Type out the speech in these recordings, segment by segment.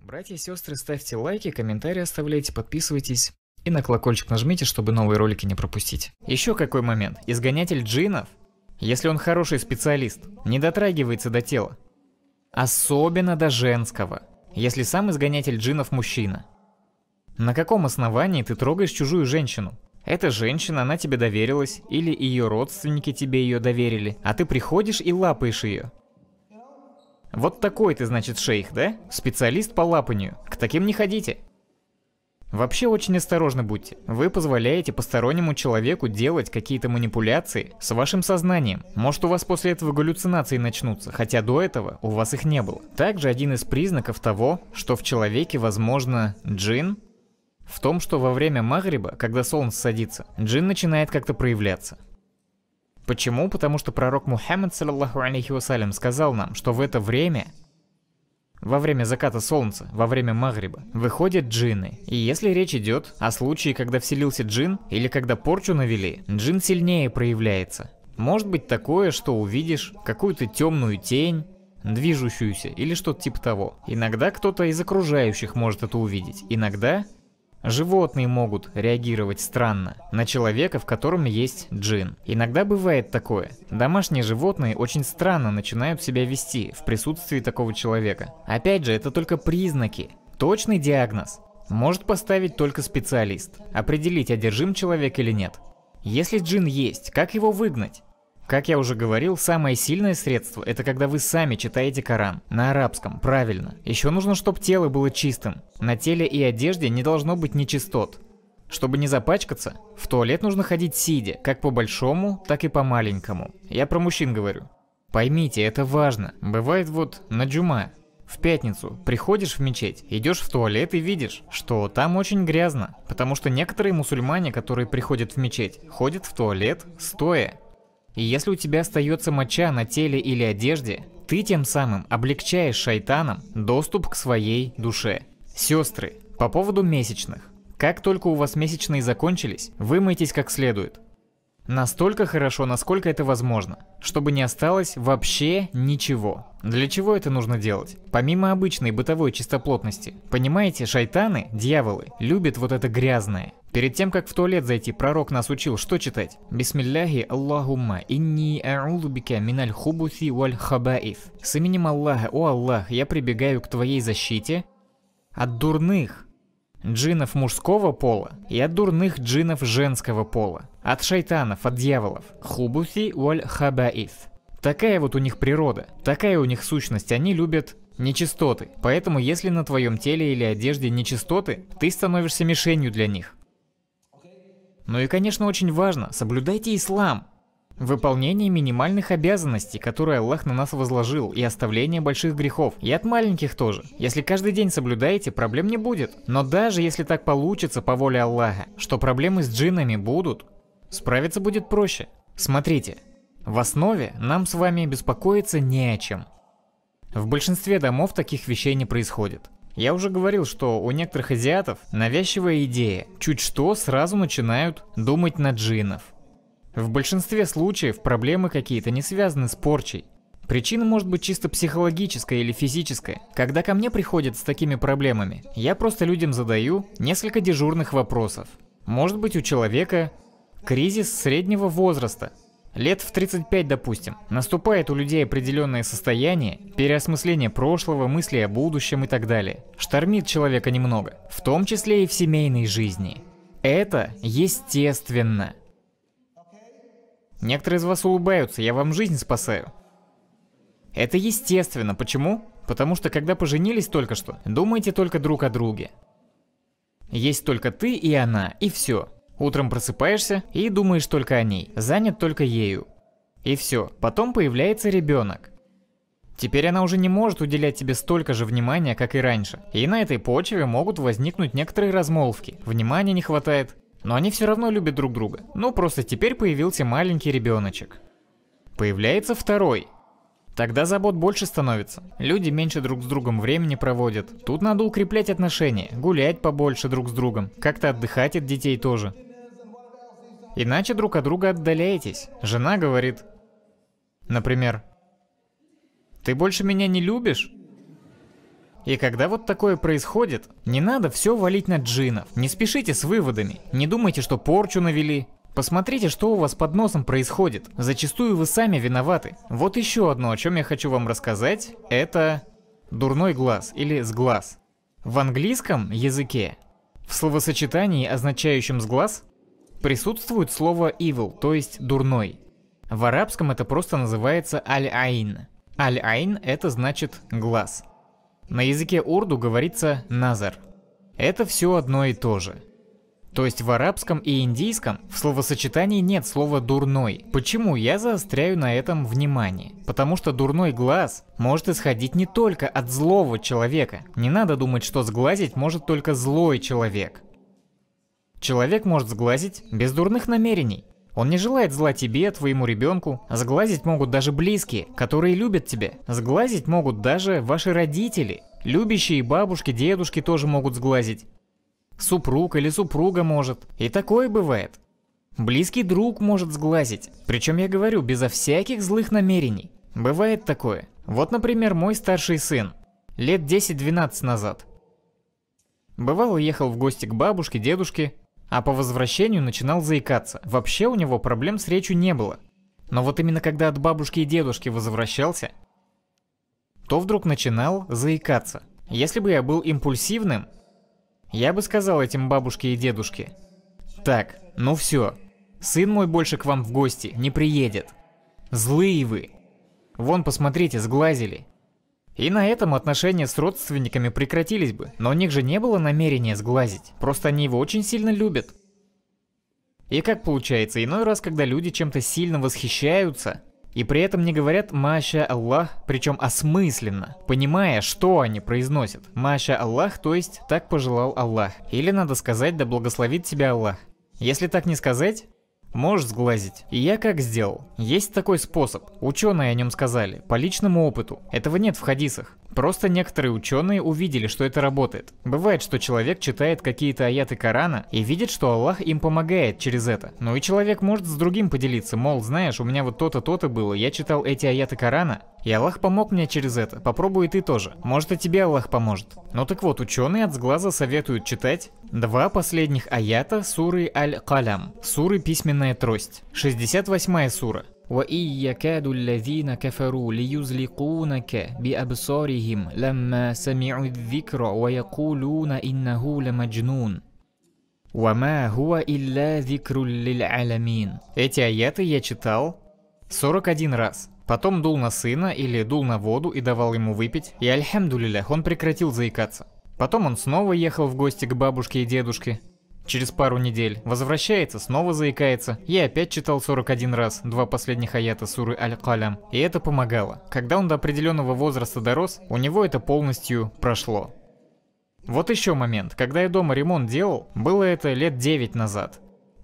Братья и сестры, ставьте лайки, комментарии оставляйте, подписывайтесь. И на колокольчик нажмите, чтобы новые ролики не пропустить. Еще какой момент. Изгонятель джинов, если он хороший специалист, не дотрагивается до тела. Особенно до женского, если сам изгонятель джинов мужчина. На каком основании ты трогаешь чужую женщину? Эта женщина, она тебе доверилась, или ее родственники тебе ее доверили, а ты приходишь и лапаешь ее. Вот такой ты, значит, шейх, да? Специалист по лапанию. К таким не ходите. Вообще очень осторожны будьте. Вы позволяете постороннему человеку делать какие-то манипуляции с вашим сознанием. Может у вас после этого галлюцинации начнутся, хотя до этого у вас их не было. Также один из признаков того, что в человеке возможно джин, в том, что во время Магриба, когда солнце садится, джин начинает как-то проявляться. Почему? Потому что пророк Мухаммад, саллаху алейхи вассалям, сказал нам, что в это время, во время заката солнца, во время Магриба, выходят джинны. И если речь идет о случае, когда вселился джин или когда порчу навели, джин сильнее проявляется. Может быть такое, что увидишь какую-то темную тень, движущуюся или что-то типа того. Иногда кто-то из окружающих может это увидеть, иногда Животные могут реагировать странно на человека, в котором есть джин. Иногда бывает такое. Домашние животные очень странно начинают себя вести в присутствии такого человека. Опять же, это только признаки. Точный диагноз может поставить только специалист. Определить, одержим человек или нет. Если джин есть, как его выгнать? Как я уже говорил, самое сильное средство – это когда вы сами читаете Коран. На арабском, правильно. Еще нужно, чтобы тело было чистым. На теле и одежде не должно быть нечистот. Чтобы не запачкаться, в туалет нужно ходить сидя, как по большому, так и по маленькому. Я про мужчин говорю. Поймите, это важно. Бывает вот на джума. В пятницу приходишь в мечеть, идешь в туалет и видишь, что там очень грязно, потому что некоторые мусульмане, которые приходят в мечеть, ходят в туалет стоя. И если у тебя остается моча на теле или одежде, ты тем самым облегчаешь шайтанам доступ к своей душе. Сестры, по поводу месячных. Как только у вас месячные закончились, вымойтесь как следует. Настолько хорошо, насколько это возможно, чтобы не осталось вообще ничего. Для чего это нужно делать? Помимо обычной бытовой чистоплотности. Понимаете, шайтаны, дьяволы, любят вот это грязное. Перед тем, как в туалет зайти, пророк нас учил, что читать? Бисмилляхи Аллахумма инни аулубика миналь хубуси валь хабаис. С именем Аллаха, о Аллах, я прибегаю к твоей защите от дурных, джинов мужского пола и от дурных джинов женского пола, от шайтанов, от дьяволов. Хубуси уаль хабаис. Такая вот у них природа, такая у них сущность, они любят нечистоты. Поэтому если на твоем теле или одежде нечистоты, ты становишься мишенью для них. Ну и конечно очень важно, соблюдайте ислам, Выполнение минимальных обязанностей, которые Аллах на нас возложил, и оставление больших грехов, и от маленьких тоже. Если каждый день соблюдаете, проблем не будет. Но даже если так получится по воле Аллаха, что проблемы с джиннами будут, справиться будет проще. Смотрите, в основе нам с вами беспокоиться не о чем. В большинстве домов таких вещей не происходит. Я уже говорил, что у некоторых азиатов навязчивая идея. Чуть что сразу начинают думать на джинов. В большинстве случаев проблемы какие-то не связаны с порчей. Причина может быть чисто психологическая или физическая. Когда ко мне приходят с такими проблемами, я просто людям задаю несколько дежурных вопросов. Может быть у человека кризис среднего возраста. Лет в 35, допустим, наступает у людей определенное состояние, переосмысление прошлого, мысли о будущем и так далее. Штормит человека немного, в том числе и в семейной жизни. Это естественно. Некоторые из вас улыбаются, я вам жизнь спасаю. Это естественно. Почему? Потому что когда поженились только что, думаете только друг о друге. Есть только ты и она, и все. Утром просыпаешься и думаешь только о ней, занят только ею. И все, потом появляется ребенок. Теперь она уже не может уделять тебе столько же внимания, как и раньше. И на этой почве могут возникнуть некоторые размолвки. Внимания не хватает, но они все равно любят друг друга. Ну просто теперь появился маленький ребеночек. Появляется второй. Тогда забот больше становится. Люди меньше друг с другом времени проводят. Тут надо укреплять отношения, гулять побольше друг с другом, как-то отдыхать от детей тоже. Иначе друг от друга отдаляетесь. Жена говорит, например, «Ты больше меня не любишь?» И когда вот такое происходит, не надо все валить на джинов. Не спешите с выводами, не думайте, что порчу навели. Посмотрите, что у вас под носом происходит. Зачастую вы сами виноваты. Вот еще одно, о чем я хочу вам рассказать, это дурной глаз или сглаз. В английском языке в словосочетании, означающем сглаз, присутствует слово evil, то есть дурной. В арабском это просто называется аль-айн. Аль-айн это значит глаз. На языке урду говорится «назар». Это все одно и то же. То есть в арабском и индийском в словосочетании нет слова «дурной». Почему я заостряю на этом внимание? Потому что дурной глаз может исходить не только от злого человека. Не надо думать, что сглазить может только злой человек. Человек может сглазить без дурных намерений. Он не желает зла тебе, твоему ребенку. Сглазить могут даже близкие, которые любят тебя. Сглазить могут даже ваши родители. Любящие бабушки, дедушки тоже могут сглазить. Супруг или супруга может. И такое бывает. Близкий друг может сглазить. Причем я говорю, безо всяких злых намерений. Бывает такое. Вот, например, мой старший сын. Лет 10-12 назад. Бывало, ехал в гости к бабушке, дедушке, а по возвращению начинал заикаться. Вообще у него проблем с речью не было. Но вот именно когда от бабушки и дедушки возвращался, то вдруг начинал заикаться. Если бы я был импульсивным, я бы сказал этим бабушке и дедушке. Так, ну все, сын мой больше к вам в гости не приедет. Злые вы. Вон, посмотрите, сглазили. И на этом отношения с родственниками прекратились бы, но у них же не было намерения сглазить, просто они его очень сильно любят. И как получается, иной раз, когда люди чем-то сильно восхищаются, и при этом не говорят «Маша Аллах», причем осмысленно, понимая, что они произносят. «Маша Аллах», то есть «Так пожелал Аллах». Или надо сказать «Да благословит тебя Аллах». Если так не сказать, Можешь сглазить. И я как сделал. Есть такой способ. Ученые о нем сказали. По личному опыту. Этого нет в хадисах. Просто некоторые ученые увидели, что это работает. Бывает, что человек читает какие-то аяты Корана и видит, что Аллах им помогает через это. Ну и человек может с другим поделиться, мол, знаешь, у меня вот то-то, то-то было, я читал эти аяты Корана, и Аллах помог мне через это, попробуй и ты тоже. Может и тебе Аллах поможет. Ну так вот, ученые от сглаза советуют читать Два последних аята суры Аль-Калям, суры «Письменная трость», 68-я сура. وإن يكاد الذين كفروا ليزلقونك بأبصارهم لما سمعوا الذكر ويقولون إنه لمجنون وما هو إلا ذكر Эти аяты я читал 41 раз. Потом дул на сына или дул на воду и давал ему выпить, и альхамдулилях, он прекратил заикаться. Потом он снова ехал в гости к бабушке и дедушке. Через пару недель возвращается, снова заикается. Я опять читал 41 раз, два последних аята суры Аль-Калям. И это помогало. Когда он до определенного возраста дорос, у него это полностью прошло. Вот еще момент. Когда я дома ремонт делал, было это лет 9 назад.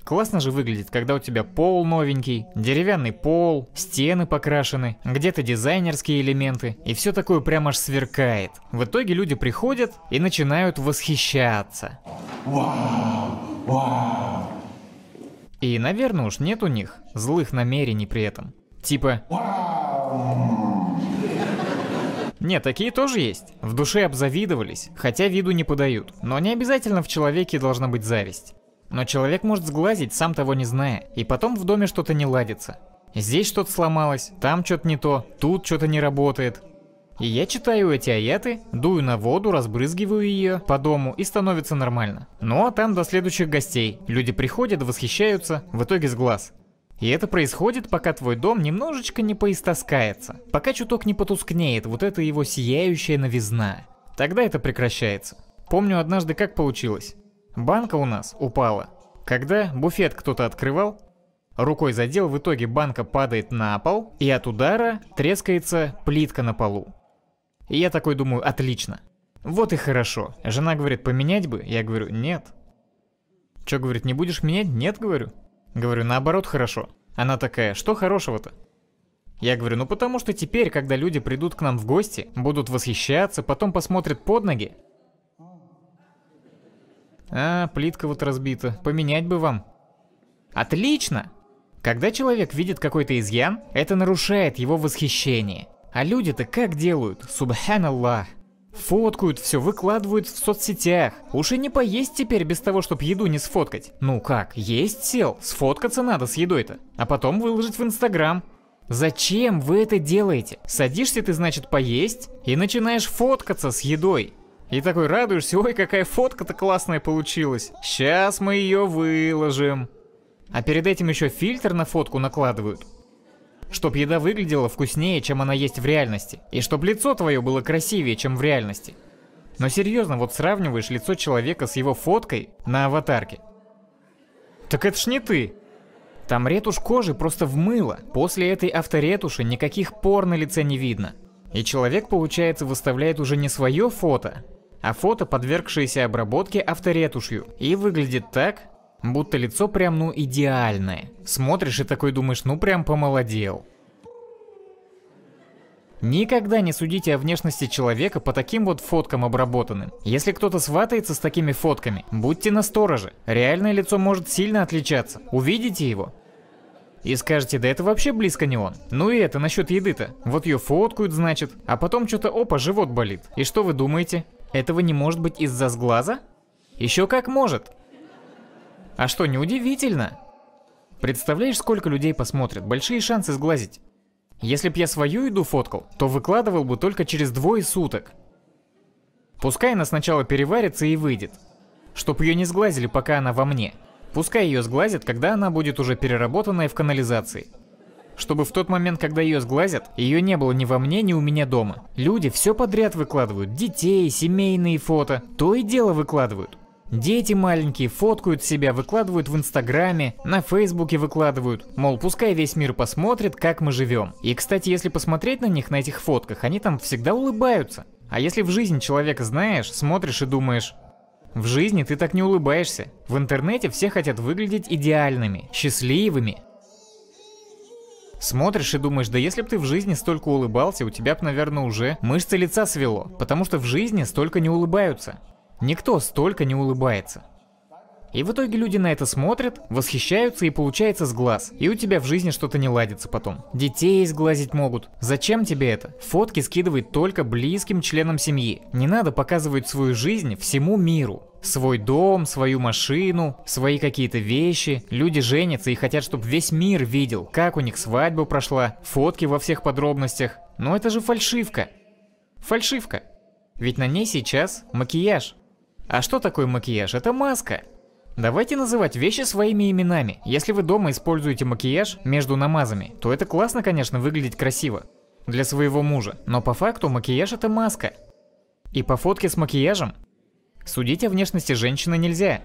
Классно же выглядит, когда у тебя пол новенький, деревянный пол, стены покрашены, где-то дизайнерские элементы, и все такое прям аж сверкает. В итоге люди приходят и начинают восхищаться. Вау, вау. И, наверное, уж нет у них злых намерений при этом. Типа... Вау. Нет, такие тоже есть. В душе обзавидовались, хотя виду не подают. Но не обязательно в человеке должна быть зависть. Но человек может сглазить, сам того не зная, и потом в доме что-то не ладится. Здесь что-то сломалось, там что-то не то, тут что-то не работает. И я читаю эти аяты, дую на воду, разбрызгиваю ее по дому и становится нормально. Ну а там до следующих гостей. Люди приходят, восхищаются, в итоге сглаз. И это происходит, пока твой дом немножечко не поистаскается, Пока чуток не потускнеет вот эта его сияющая новизна. Тогда это прекращается. Помню однажды, как получилось. Банка у нас упала. Когда буфет кто-то открывал, рукой задел, в итоге банка падает на пол, и от удара трескается плитка на полу. И я такой думаю, отлично. Вот и хорошо. Жена говорит, поменять бы? Я говорю, нет. Че, говорит, не будешь менять? Нет, говорю. Говорю, наоборот, хорошо. Она такая, что хорошего-то? Я говорю, ну потому что теперь, когда люди придут к нам в гости, будут восхищаться, потом посмотрят под ноги, а, плитка вот разбита. Поменять бы вам. Отлично! Когда человек видит какой-то изъян, это нарушает его восхищение. А люди-то как делают? Субханаллах. Фоткают все, выкладывают в соцсетях. Уж и не поесть теперь без того, чтобы еду не сфоткать. Ну как, есть сел, сфоткаться надо с едой-то. А потом выложить в Инстаграм. Зачем вы это делаете? Садишься ты, значит, поесть и начинаешь фоткаться с едой. И такой радуешься, ой, какая фотка-то классная получилась. Сейчас мы ее выложим. А перед этим еще фильтр на фотку накладывают. Чтоб еда выглядела вкуснее, чем она есть в реальности. И чтоб лицо твое было красивее, чем в реальности. Но серьезно, вот сравниваешь лицо человека с его фоткой на аватарке. Так это ж не ты. Там ретушь кожи просто вмыла. После этой авторетуши никаких пор на лице не видно. И человек, получается, выставляет уже не свое фото, а фото подвергшееся обработке авторетушью. И выглядит так, будто лицо прям ну идеальное. Смотришь и такой думаешь, ну прям помолодел. Никогда не судите о внешности человека по таким вот фоткам обработанным. Если кто-то сватается с такими фотками, будьте настороже. Реальное лицо может сильно отличаться. Увидите его, и скажете, да это вообще близко не он. Ну и это насчет еды-то. Вот ее фоткают, значит, а потом что-то опа, живот болит. И что вы думаете? Этого не может быть из-за сглаза? Еще как может. А что, неудивительно? Представляешь, сколько людей посмотрят, большие шансы сглазить. Если б я свою еду фоткал, то выкладывал бы только через двое суток. Пускай она сначала переварится и выйдет. Чтоб ее не сглазили, пока она во мне. Пускай ее сглазят, когда она будет уже переработанная в канализации чтобы в тот момент, когда ее сглазят, ее не было ни во мне, ни у меня дома. Люди все подряд выкладывают, детей, семейные фото, то и дело выкладывают. Дети маленькие фоткают себя, выкладывают в Инстаграме, на Фейсбуке выкладывают. Мол, пускай весь мир посмотрит, как мы живем. И, кстати, если посмотреть на них, на этих фотках, они там всегда улыбаются. А если в жизни человека знаешь, смотришь и думаешь, в жизни ты так не улыбаешься. В интернете все хотят выглядеть идеальными, счастливыми, Смотришь и думаешь, да если бы ты в жизни столько улыбался, у тебя бы, наверное, уже мышцы лица свело, потому что в жизни столько не улыбаются. Никто столько не улыбается. И в итоге люди на это смотрят, восхищаются и получается с глаз. И у тебя в жизни что-то не ладится потом. Детей изглазить могут. Зачем тебе это? Фотки скидывай только близким членам семьи. Не надо показывать свою жизнь всему миру. Свой дом, свою машину, свои какие-то вещи. Люди женятся и хотят, чтобы весь мир видел, как у них свадьба прошла, фотки во всех подробностях. Но это же фальшивка. Фальшивка. Ведь на ней сейчас макияж. А что такое макияж? Это маска. Давайте называть вещи своими именами. Если вы дома используете макияж между намазами, то это классно, конечно, выглядеть красиво. Для своего мужа. Но по факту макияж это маска. И по фотке с макияжем Судить о внешности женщины нельзя.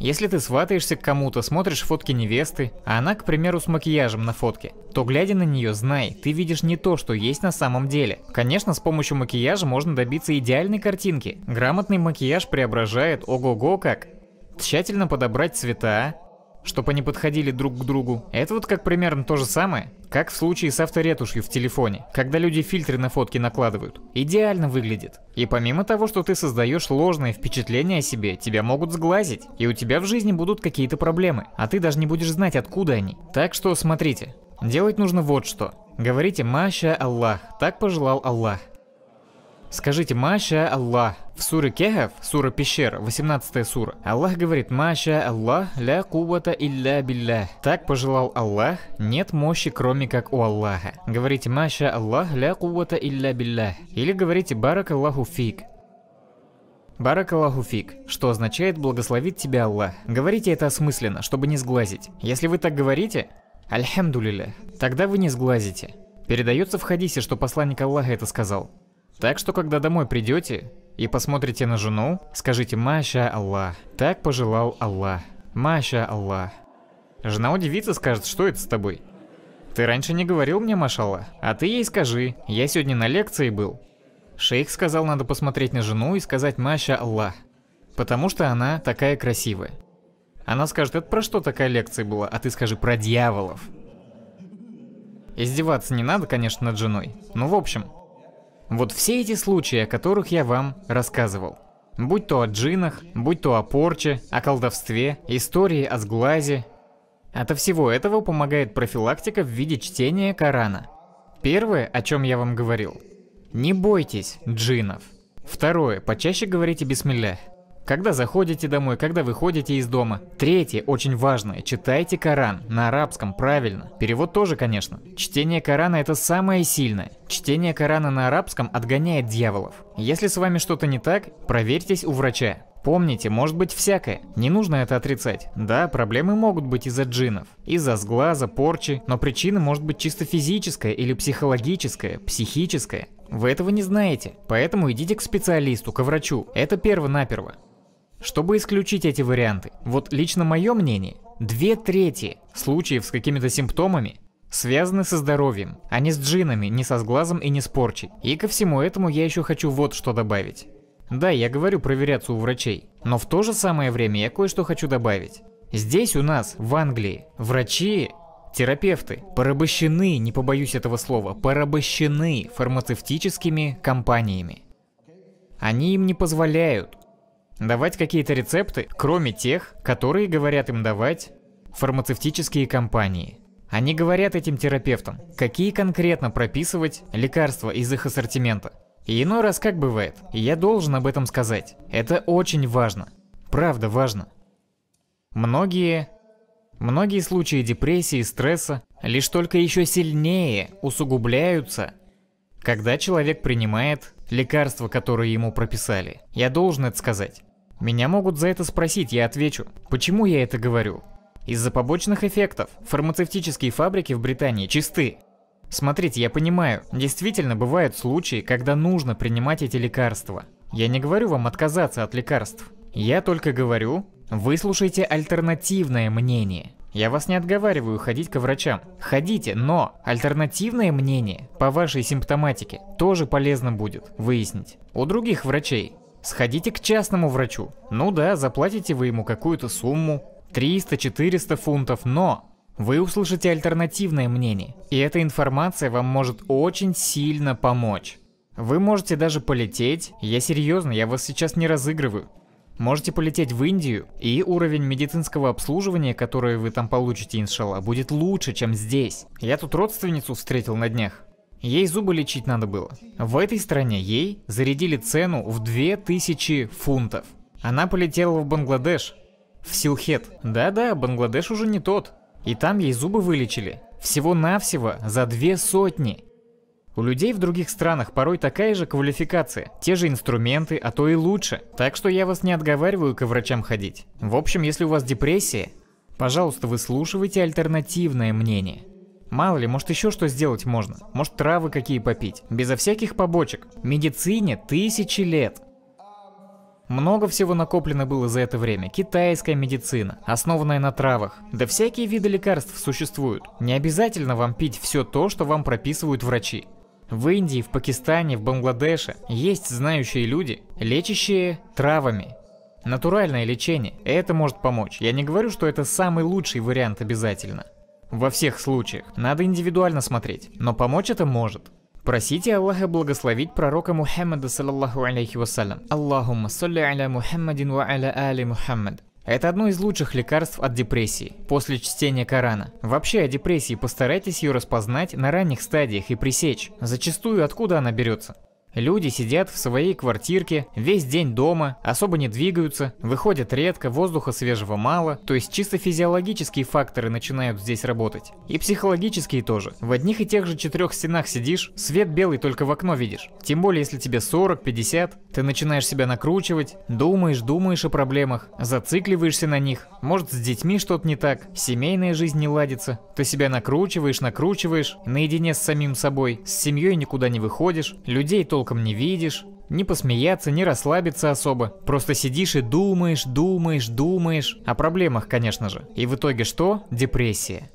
Если ты сватаешься к кому-то, смотришь фотки невесты, а она, к примеру, с макияжем на фотке, то глядя на нее, знай, ты видишь не то, что есть на самом деле. Конечно, с помощью макияжа можно добиться идеальной картинки. Грамотный макияж преображает ого-го как. Тщательно подобрать цвета, чтобы они подходили друг к другу. Это вот как примерно то же самое, как в случае с авторетушью в телефоне, когда люди фильтры на фотки накладывают. Идеально выглядит. И помимо того, что ты создаешь ложное впечатление о себе, тебя могут сглазить, и у тебя в жизни будут какие-то проблемы, а ты даже не будешь знать, откуда они. Так что смотрите, делать нужно вот что. Говорите «Маша Аллах», так пожелал Аллах. Скажите «Маша Аллах». В суре Кехов, сура пещер, 18 сура, Аллах говорит «Маша Аллах, ля кувата илля билля». Так пожелал Аллах, нет мощи, кроме как у Аллаха. Говорите «Маша Аллах, ля кувата илля билля». Или говорите «Барак Аллаху фиг». Барак Аллаху фиг, что означает благословить тебя Аллах». Говорите это осмысленно, чтобы не сглазить. Если вы так говорите, альхамдулиля, тогда вы не сглазите. Передается в хадисе, что посланник Аллаха это сказал. Так что, когда домой придете и посмотрите на жену, скажите «Маша Аллах». Так пожелал Аллах. «Маша Аллах». Жена удивится, скажет, что это с тобой. Ты раньше не говорил мне «Машалла», а ты ей скажи, я сегодня на лекции был. Шейх сказал, надо посмотреть на жену и сказать «Маша Аллах», потому что она такая красивая. Она скажет, это про что такая лекция была, а ты скажи про дьяволов. Издеваться не надо, конечно, над женой. Ну, в общем, вот все эти случаи, о которых я вам рассказывал. Будь то о джинах, будь то о порче, о колдовстве, истории о сглазе. ото всего этого помогает профилактика в виде чтения Корана. Первое, о чем я вам говорил. Не бойтесь джинов. Второе, почаще говорите бисмилля. Когда заходите домой, когда выходите из дома. Третье, очень важное, читайте Коран. На арабском, правильно. Перевод тоже, конечно. Чтение Корана это самое сильное. Чтение Корана на арабском отгоняет дьяволов. Если с вами что-то не так, проверьтесь у врача. Помните, может быть всякое. Не нужно это отрицать. Да, проблемы могут быть из-за джинов, из-за сглаза, порчи, но причина может быть чисто физическая или психологическая, психическая. Вы этого не знаете, поэтому идите к специалисту, к врачу. Это перво-наперво. Чтобы исключить эти варианты, вот лично мое мнение, две трети случаев с какими-то симптомами связаны со здоровьем, а не с джинами, не со сглазом и не с порчей. И ко всему этому я еще хочу вот что добавить. Да, я говорю проверяться у врачей, но в то же самое время я кое-что хочу добавить. Здесь у нас, в Англии, врачи, терапевты порабощены, не побоюсь этого слова, порабощены фармацевтическими компаниями. Они им не позволяют давать какие-то рецепты, кроме тех, которые говорят им давать фармацевтические компании. Они говорят этим терапевтам, какие конкретно прописывать лекарства из их ассортимента. И иной раз как бывает, я должен об этом сказать. Это очень важно. Правда важно. Многие... Многие случаи депрессии, и стресса лишь только еще сильнее усугубляются, когда человек принимает лекарства, которые ему прописали. Я должен это сказать. Меня могут за это спросить, я отвечу. Почему я это говорю? Из-за побочных эффектов. Фармацевтические фабрики в Британии чисты. Смотрите, я понимаю, действительно бывают случаи, когда нужно принимать эти лекарства. Я не говорю вам отказаться от лекарств. Я только говорю, выслушайте альтернативное мнение. Я вас не отговариваю ходить к врачам. Ходите, но альтернативное мнение по вашей симптоматике тоже полезно будет выяснить у других врачей. Сходите к частному врачу. Ну да, заплатите вы ему какую-то сумму, 300-400 фунтов, но вы услышите альтернативное мнение, и эта информация вам может очень сильно помочь. Вы можете даже полететь, я серьезно, я вас сейчас не разыгрываю. Можете полететь в Индию, и уровень медицинского обслуживания, которое вы там получите, иншалла, будет лучше, чем здесь. Я тут родственницу встретил на днях. Ей зубы лечить надо было. В этой стране ей зарядили цену в 2000 фунтов. Она полетела в Бангладеш, в Силхет. Да-да, Бангладеш уже не тот. И там ей зубы вылечили. Всего-навсего за две сотни. У людей в других странах порой такая же квалификация, те же инструменты, а то и лучше. Так что я вас не отговариваю к врачам ходить. В общем, если у вас депрессия, пожалуйста, выслушивайте альтернативное мнение. Мало ли, может еще что сделать можно. Может травы какие попить. Безо всяких побочек. Медицине тысячи лет. Много всего накоплено было за это время. Китайская медицина, основанная на травах. Да всякие виды лекарств существуют. Не обязательно вам пить все то, что вам прописывают врачи. В Индии, в Пакистане, в Бангладеше есть знающие люди, лечащие травами. Натуральное лечение. Это может помочь. Я не говорю, что это самый лучший вариант обязательно. Во всех случаях. Надо индивидуально смотреть, но помочь это может. Просите Аллаха благословить пророка Мухаммада, саллаллаху алейхи вассалям. Аллахумма салли аля Мухаммадин ва аля али Мухаммад. Это одно из лучших лекарств от депрессии, после чтения Корана. Вообще о депрессии постарайтесь ее распознать на ранних стадиях и пресечь, зачастую откуда она берется. Люди сидят в своей квартирке, весь день дома, особо не двигаются, выходят редко, воздуха свежего мало, то есть чисто физиологические факторы начинают здесь работать. И психологические тоже. В одних и тех же четырех стенах сидишь, свет белый только в окно видишь. Тем более, если тебе 40-50, ты начинаешь себя накручивать, думаешь, думаешь о проблемах, зацикливаешься на них, может с детьми что-то не так, семейная жизнь не ладится, ты себя накручиваешь, накручиваешь, наедине с самим собой, с семьей никуда не выходишь, людей толком толком не видишь. не посмеяться, не расслабиться особо. Просто сидишь и думаешь, думаешь, думаешь. О проблемах, конечно же. И в итоге что? Депрессия.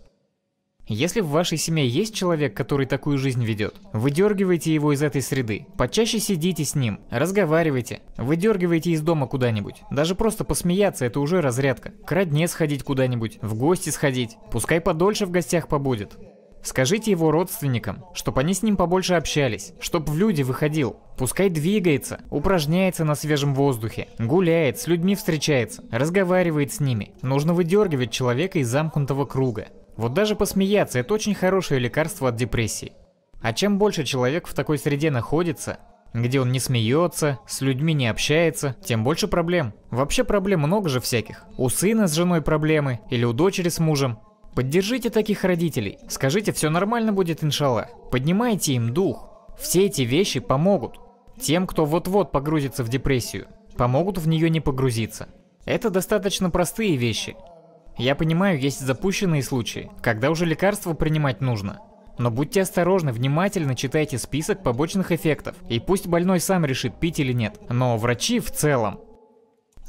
Если в вашей семье есть человек, который такую жизнь ведет, выдергивайте его из этой среды. Почаще сидите с ним, разговаривайте, выдергивайте из дома куда-нибудь. Даже просто посмеяться – это уже разрядка. К родне сходить куда-нибудь, в гости сходить. Пускай подольше в гостях побудет. Скажите его родственникам, чтобы они с ним побольше общались, чтоб в люди выходил. Пускай двигается, упражняется на свежем воздухе, гуляет, с людьми встречается, разговаривает с ними. Нужно выдергивать человека из замкнутого круга. Вот даже посмеяться – это очень хорошее лекарство от депрессии. А чем больше человек в такой среде находится, где он не смеется, с людьми не общается, тем больше проблем. Вообще проблем много же всяких. У сына с женой проблемы, или у дочери с мужем. Поддержите таких родителей. Скажите, все нормально будет, иншалла. Поднимайте им дух. Все эти вещи помогут. Тем, кто вот-вот погрузится в депрессию, помогут в нее не погрузиться. Это достаточно простые вещи. Я понимаю, есть запущенные случаи, когда уже лекарства принимать нужно. Но будьте осторожны, внимательно читайте список побочных эффектов, и пусть больной сам решит, пить или нет. Но врачи в целом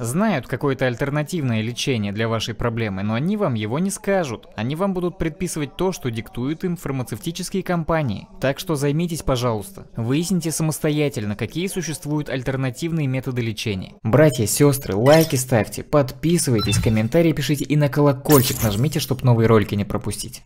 знают какое-то альтернативное лечение для вашей проблемы, но они вам его не скажут. Они вам будут предписывать то, что диктуют им фармацевтические компании. Так что займитесь, пожалуйста. Выясните самостоятельно, какие существуют альтернативные методы лечения. Братья, сестры, лайки ставьте, подписывайтесь, комментарии пишите и на колокольчик нажмите, чтобы новые ролики не пропустить.